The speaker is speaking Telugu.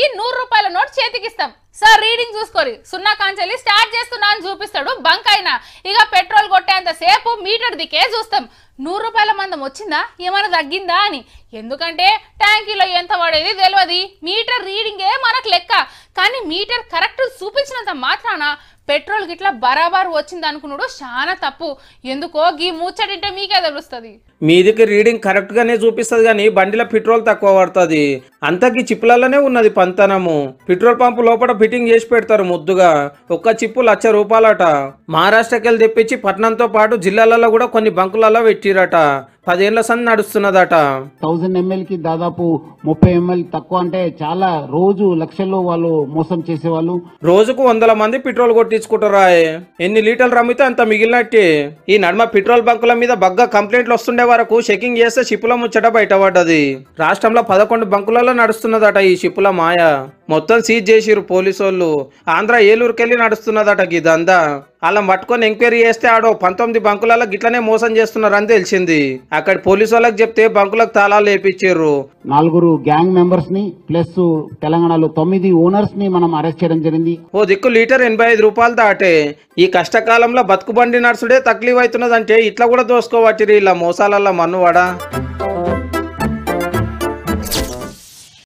ఈ నూరు రూపాయల నోట్ చేతికిస్తాం సార్ రీడింగ్ చూసుకోరి సున్నా కాంచెల్లి స్టార్ట్ చేస్తున్నా అని చూపిస్తాడు బంక్ అయినా ఇక పెట్రోల్ కొట్టేంత సేపు మీటర్ దికే చూస్తాం నూరు రూపాయల మందం వచ్చిందా ఏమైనా తగ్గిందా అని ఎందుకంటే ట్యాంకీలో ఎంత పడేది తెలియదు మీటర్ రీడింగే మనకు లెక్క కానీ మీటర్ కరెక్ట్ చూపించినంత మాత్రాన పెట్రోల్ గిట్లా బరాబర్ వచ్చింది అనుకున్నాడు చాలా తప్పు ఎందుకో గీ ముచ్చటింటే మీకే తెలుస్తుంది మీదికి రీడింగ్ కరెక్ట్ గానే చూపిస్తుంది కానీ బండిలో పెట్రోల్ తక్కువ పడుతుంది అంతకి చిప్పులలోనే ఉన్నది పంతనము పెట్రోల్ పంప్ లోపల ఫిట్టింగ్ చేసి పెడతారు ముద్దుగా ఒక్క చిప్పు లక్ష రూపాయలట మహారాష్ట్రకెళ్ళి తెప్పించి పట్టణంతో పాటు జిల్లాలలో కూడా కొన్ని బంకులలో పెట్టిరట పదేళ్ల సంది నడుస్తున్నదట థౌజండ్ ఎంఎల్ కి దాదాపు ముప్పై ఎంఎల్ తక్కువ అంటే చాలా రోజు లక్షల్లో వాళ్ళు మోసం చేసేవాళ్ళు రోజుకు వందల మంది పెట్రోల్ కొట్టి తెచ్చుకుంటారా ఎన్ని లీటర్లు రమ్మితే అంత మిగిలినట్టే ఈ నడుమ పెట్రోల్ బంకుల మీద బగ్గ కంప్లైంట్లు వస్తుండే వరకు చెకింగ్ చేస్తే షిప్పుల ముచ్చట బయటపడ్డది రాష్ట్రంలో పదకొండు బంకులలో నడుస్తున్నదట ఈ షిప్పుల మాయ మొత్తం సీజ్ చేసిరు పోలీసు వాళ్ళు ఆంధ్ర ఏలూరుకెళ్ళి నడుస్తున్నదట గిదంతా అలా పట్టుకొని ఎంక్వైరీ చేస్తే ఆడో పంతొమ్మిది బంకులలో గిట్లనే మోసం చేస్తున్నారని తెలిసింది అక్కడ పోలీసు వాళ్ళకి చెప్తే బంకులకు తాళాలు వేపించారు నలుగురు గ్యాంగ్ మెంబర్స్ ని ప్లస్ తెలంగాణలో తొమ్మిది ఓనర్స్ ని మనం అరెస్ట్ చేయడం జరిగింది ఓ దిక్కు లీటర్ ఎనభై ఐదు రూపాయలు దాటే ఈ కష్టకాలంలో బతుకుబండి నడుసుడే తక్లీవ్ అవుతున్నదంటే ఇట్లా కూడా దోసుకోవచ్చు ఇలా మన్ను మన్నువాడా